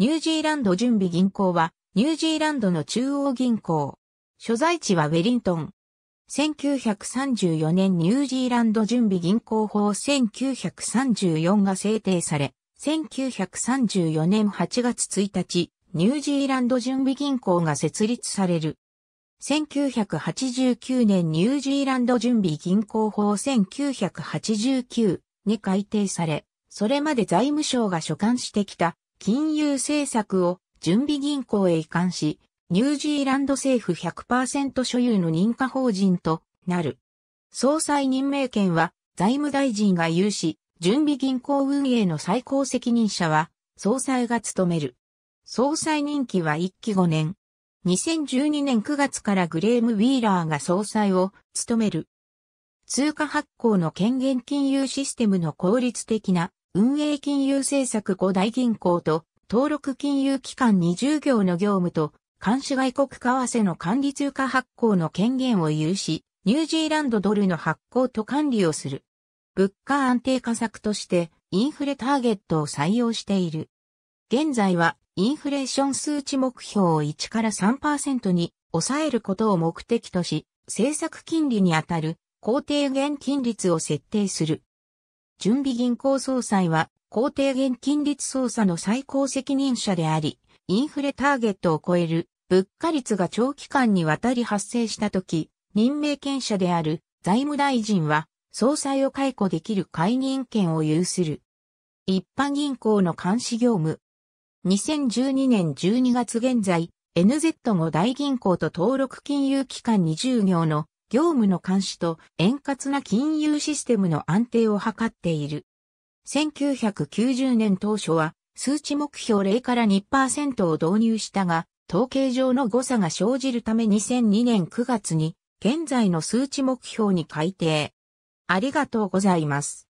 ニュージーランド準備銀行は、ニュージーランドの中央銀行。所在地はウェリントン。1934年ニュージーランド準備銀行法1934が制定され、1934年8月1日、ニュージーランド準備銀行が設立される。1989年ニュージーランド準備銀行法1989に改定され、それまで財務省が所管してきた金融政策を準備銀行へ移管し、ニュージーランド政府100%所有の認可法人となる。総裁任命権は財務大臣が有し、準備銀行運営の最高責任者は総裁が務める。総裁任期は1期5年。2012年9月からグレーム・ウィーラーが総裁を務める。通貨発行の権限金融システムの効率的な運営金融政策5大銀行と、登録金融機関20業の業務と、監視外国為替の管理通貨発行の権限を有し、ニュージーランドドルの発行と管理をする。物価安定化策として、インフレターゲットを採用している。現在は、インフレーション数値目標を1から3%に抑えることを目的とし、政策金利にあたる、公定減金率を設定する。準備銀行総裁は、公定現金率操作の最高責任者であり、インフレターゲットを超える物価率が長期間にわたり発生したとき、任命権者である財務大臣は、総裁を解雇できる解任権を有する。一般銀行の監視業務。2012年12月現在、NZ も大銀行と登録金融機関20業の業務の監視と円滑な金融システムの安定を図っている。1990年当初は数値目標0から2%を導入したが、統計上の誤差が生じるため2002年9月に現在の数値目標に改定。ありがとうございます。